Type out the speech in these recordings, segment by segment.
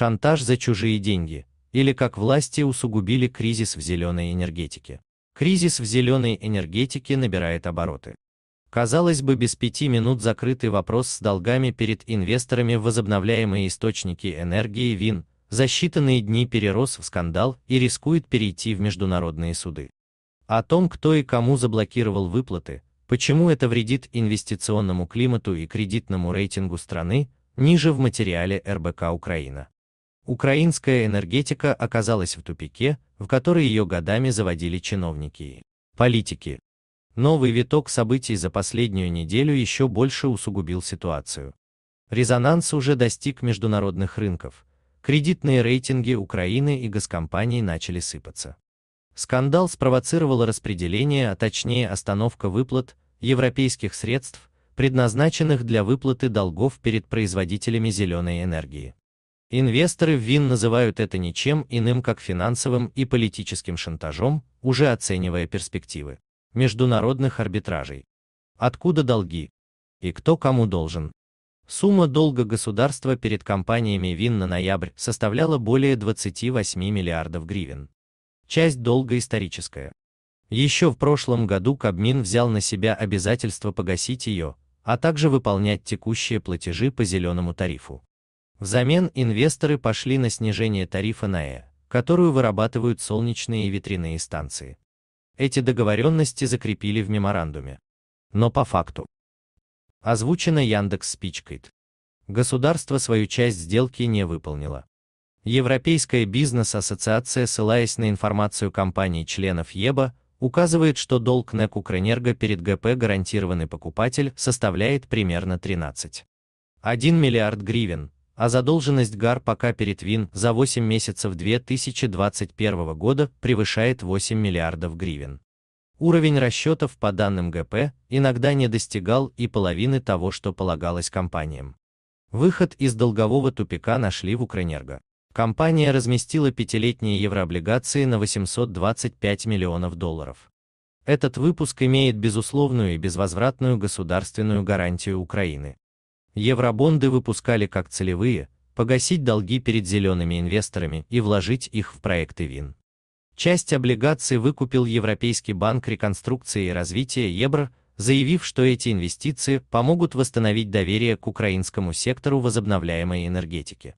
шантаж за чужие деньги, или как власти усугубили кризис в зеленой энергетике. Кризис в зеленой энергетике набирает обороты. Казалось бы, без пяти минут закрытый вопрос с долгами перед инвесторами в возобновляемые источники энергии ВИН за считанные дни перерос в скандал и рискует перейти в международные суды. О том, кто и кому заблокировал выплаты, почему это вредит инвестиционному климату и кредитному рейтингу страны, ниже в материале РБК Украина. Украинская энергетика оказалась в тупике, в который ее годами заводили чиновники и политики. Новый виток событий за последнюю неделю еще больше усугубил ситуацию. Резонанс уже достиг международных рынков. Кредитные рейтинги Украины и газкомпаний начали сыпаться. Скандал спровоцировал распределение, а точнее остановка выплат европейских средств, предназначенных для выплаты долгов перед производителями зеленой энергии. Инвесторы в ВИН называют это ничем иным, как финансовым и политическим шантажом, уже оценивая перспективы международных арбитражей. Откуда долги? И кто кому должен? Сумма долга государства перед компаниями ВИН на ноябрь составляла более 28 миллиардов гривен. Часть долга историческая. Еще в прошлом году Кабмин взял на себя обязательство погасить ее, а также выполнять текущие платежи по зеленому тарифу. Взамен инвесторы пошли на снижение тарифа на Э, которую вырабатывают солнечные и ветряные станции. Эти договоренности закрепили в меморандуме. Но по факту. Озвучено Яндекс Спичкайт. Государство свою часть сделки не выполнило. Европейская бизнес-ассоциация, ссылаясь на информацию компаний-членов ЕБА, указывает, что долг НЭК Укрэнерго перед ГП гарантированный покупатель составляет примерно 13. 1 миллиард гривен, а задолженность ГАР пока перед ВИН за 8 месяцев 2021 года превышает 8 миллиардов гривен. Уровень расчетов по данным ГП иногда не достигал и половины того, что полагалось компаниям. Выход из долгового тупика нашли в Укрэнерго. Компания разместила пятилетние еврооблигации на 825 миллионов долларов. Этот выпуск имеет безусловную и безвозвратную государственную гарантию Украины. Евробонды выпускали как целевые, погасить долги перед зелеными инвесторами и вложить их в проекты ВИН. Часть облигаций выкупил Европейский банк реконструкции и развития ЕБР, заявив, что эти инвестиции помогут восстановить доверие к украинскому сектору возобновляемой энергетики.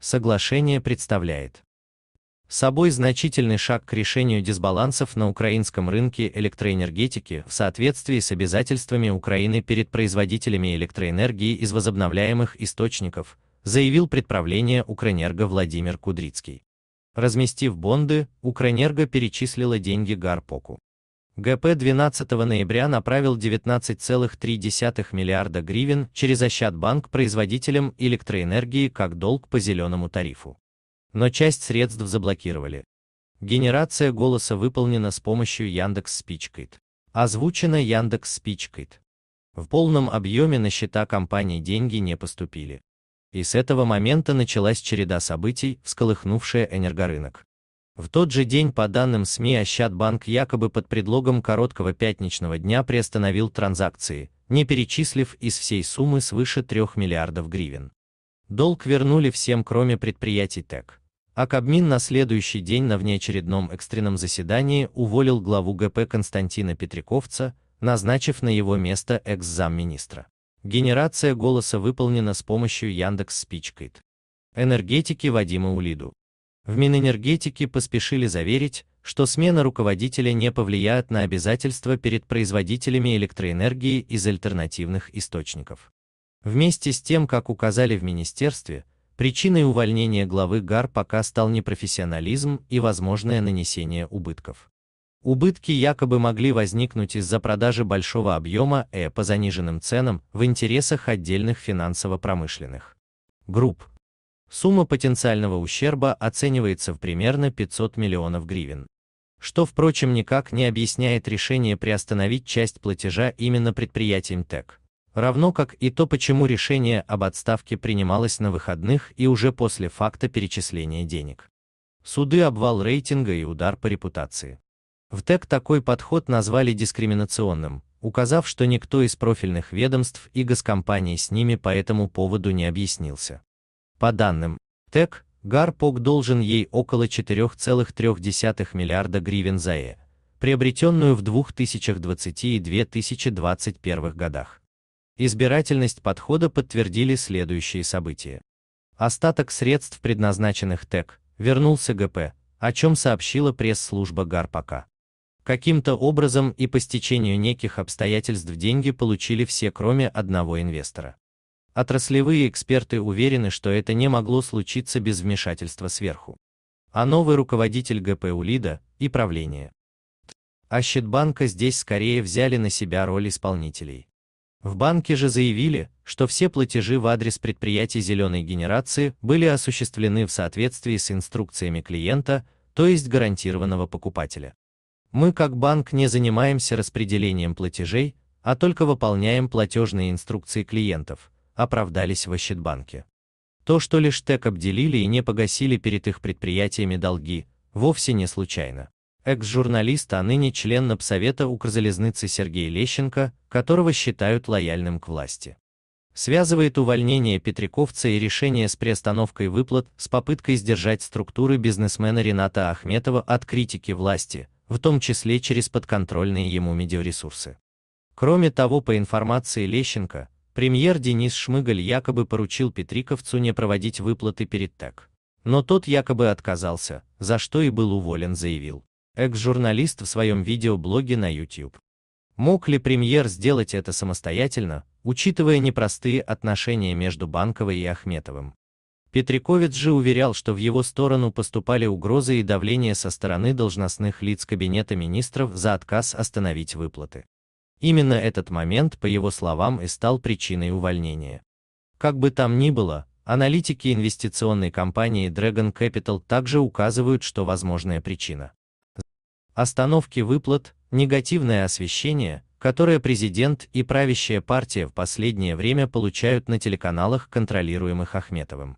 Соглашение представляет собой значительный шаг к решению дисбалансов на украинском рынке электроэнергетики в соответствии с обязательствами Украины перед производителями электроэнергии из возобновляемых источников, заявил предправление Укрэнерго Владимир Кудрицкий. Разместив бонды, Укрэнерго перечислила деньги Гарпоку. ГП 12 ноября направил 19,3 миллиарда гривен через Ощадбанк производителям электроэнергии как долг по зеленому тарифу. Но часть средств заблокировали. Генерация голоса выполнена с помощью Яндекс Спичкайт. Озвучено Яндекс Спичкайт. В полном объеме на счета компании деньги не поступили. И с этого момента началась череда событий, всколыхнувшая энергорынок. В тот же день, по данным СМИ, Ощадбанк якобы под предлогом короткого пятничного дня приостановил транзакции, не перечислив из всей суммы свыше 3 миллиардов гривен. Долг вернули всем, кроме предприятий ТЭК. А Кабмин на следующий день на внеочередном экстренном заседании уволил главу ГП Константина Петряковца, назначив на его место экс-замминистра. Генерация голоса выполнена с помощью Яндекс Спичкит. Энергетики Вадима Улиду. В Минэнергетике поспешили заверить, что смена руководителя не повлияет на обязательства перед производителями электроэнергии из альтернативных источников. Вместе с тем, как указали в министерстве, причиной увольнения главы ГАР пока стал непрофессионализм и возможное нанесение убытков. Убытки якобы могли возникнуть из-за продажи большого объема Э по заниженным ценам в интересах отдельных финансово-промышленных групп. Сумма потенциального ущерба оценивается в примерно 500 миллионов гривен. Что, впрочем, никак не объясняет решение приостановить часть платежа именно предприятием ТЭК равно как и то, почему решение об отставке принималось на выходных и уже после факта перечисления денег. Суды обвал рейтинга и удар по репутации. В ТЭК такой подход назвали дискриминационным, указав, что никто из профильных ведомств и госкомпаний с ними по этому поводу не объяснился. По данным ТЭК, Гарпок должен ей около 4,3 миллиарда гривен за Э, приобретенную в 2020 и 2021 годах. Избирательность подхода подтвердили следующие события. Остаток средств, предназначенных ТЭК, вернулся ГП, о чем сообщила пресс-служба ГАРПАКа. Каким-то образом и по стечению неких обстоятельств деньги получили все, кроме одного инвестора. Отраслевые эксперты уверены, что это не могло случиться без вмешательства сверху. А новый руководитель ГП УЛИДа и правление. А Щитбанка здесь скорее взяли на себя роль исполнителей. В банке же заявили, что все платежи в адрес предприятий зеленой генерации были осуществлены в соответствии с инструкциями клиента, то есть гарантированного покупателя. Мы как банк не занимаемся распределением платежей, а только выполняем платежные инструкции клиентов, оправдались в Ощетбанке. То, что лишь ТЭК обделили и не погасили перед их предприятиями долги, вовсе не случайно экс-журналист, а ныне член Напсовета Укрзалезницы Сергей Лещенко, которого считают лояльным к власти. Связывает увольнение Петриковца и решение с приостановкой выплат с попыткой сдержать структуры бизнесмена Рената Ахметова от критики власти, в том числе через подконтрольные ему медиаресурсы. Кроме того, по информации Лещенко, премьер Денис Шмыгаль якобы поручил Петриковцу не проводить выплаты перед ТЭК. Но тот якобы отказался, за что и был уволен, заявил экс-журналист в своем видеоблоге на YouTube. Мог ли премьер сделать это самостоятельно, учитывая непростые отношения между Банковой и Ахметовым? Петриковец же уверял, что в его сторону поступали угрозы и давление со стороны должностных лиц Кабинета министров за отказ остановить выплаты. Именно этот момент, по его словам, и стал причиной увольнения. Как бы там ни было, аналитики инвестиционной компании Dragon Capital также указывают, что возможная причина остановки выплат, негативное освещение, которое президент и правящая партия в последнее время получают на телеканалах, контролируемых Ахметовым.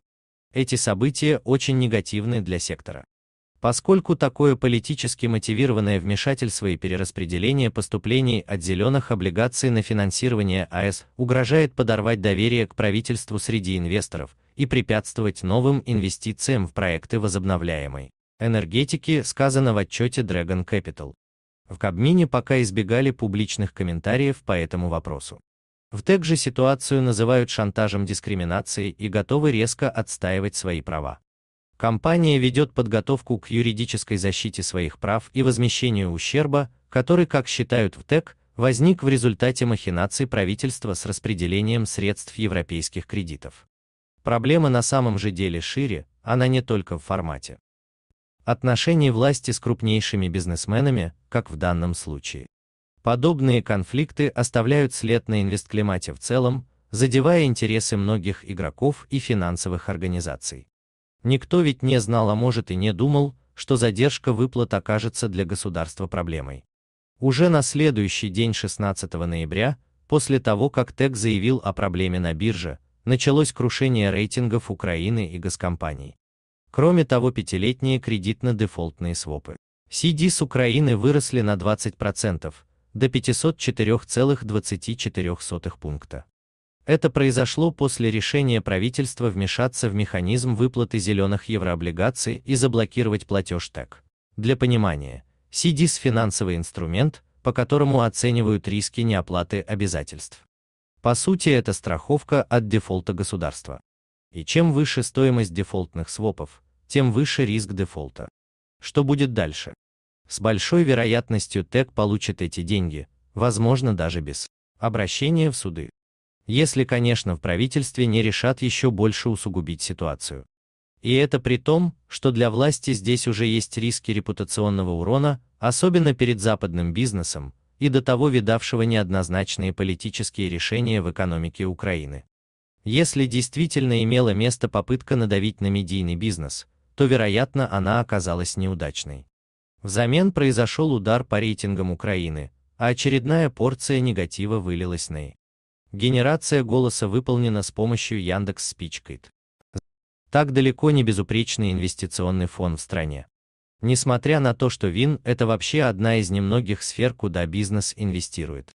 Эти события очень негативны для сектора. Поскольку такое политически мотивированное вмешательство и перераспределение поступлений от зеленых облигаций на финансирование АЭС угрожает подорвать доверие к правительству среди инвесторов и препятствовать новым инвестициям в проекты возобновляемой энергетики сказано в отчете Dragon Capital. В Кабмине пока избегали публичных комментариев по этому вопросу. В ТЭК же ситуацию называют шантажем дискриминации и готовы резко отстаивать свои права. Компания ведет подготовку к юридической защите своих прав и возмещению ущерба, который, как считают в ТЭК, возник в результате махинаций правительства с распределением средств европейских кредитов. Проблема на самом же деле шире, она не только в формате отношений власти с крупнейшими бизнесменами, как в данном случае. Подобные конфликты оставляют след на инвестклимате в целом, задевая интересы многих игроков и финансовых организаций. Никто ведь не знал, а может и не думал, что задержка выплат окажется для государства проблемой. Уже на следующий день 16 ноября, после того как ТЭК заявил о проблеме на бирже, началось крушение рейтингов Украины и госкомпаний. Кроме того, пятилетние кредитно-дефолтные свопы. CD с Украины выросли на 20%, до 504,24 пункта. Это произошло после решения правительства вмешаться в механизм выплаты зеленых еврооблигаций и заблокировать платеж ТЭК. Для понимания, CDIS – финансовый инструмент, по которому оценивают риски неоплаты обязательств. По сути, это страховка от дефолта государства. И чем выше стоимость дефолтных свопов, тем выше риск дефолта. Что будет дальше? С большой вероятностью ТЭК получит эти деньги, возможно даже без обращения в суды. Если, конечно, в правительстве не решат еще больше усугубить ситуацию. И это при том, что для власти здесь уже есть риски репутационного урона, особенно перед западным бизнесом, и до того видавшего неоднозначные политические решения в экономике Украины. Если действительно имела место попытка надавить на медийный бизнес, то, вероятно, она оказалась неудачной. Взамен произошел удар по рейтингам Украины, а очередная порция негатива вылилась на и. Генерация голоса выполнена с помощью Яндекс SpeechKit. Так далеко не безупречный инвестиционный фон в стране. Несмотря на то, что ВИН – это вообще одна из немногих сфер, куда бизнес инвестирует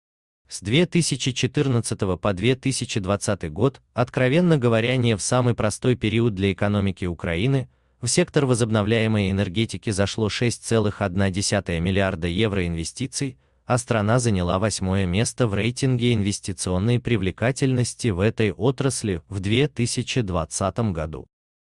с 2014 по 2020 год, откровенно говоря, не в самый простой период для экономики Украины, в сектор возобновляемой энергетики зашло 6,1 миллиарда евро инвестиций, а страна заняла восьмое место в рейтинге инвестиционной привлекательности в этой отрасли в 2020 году.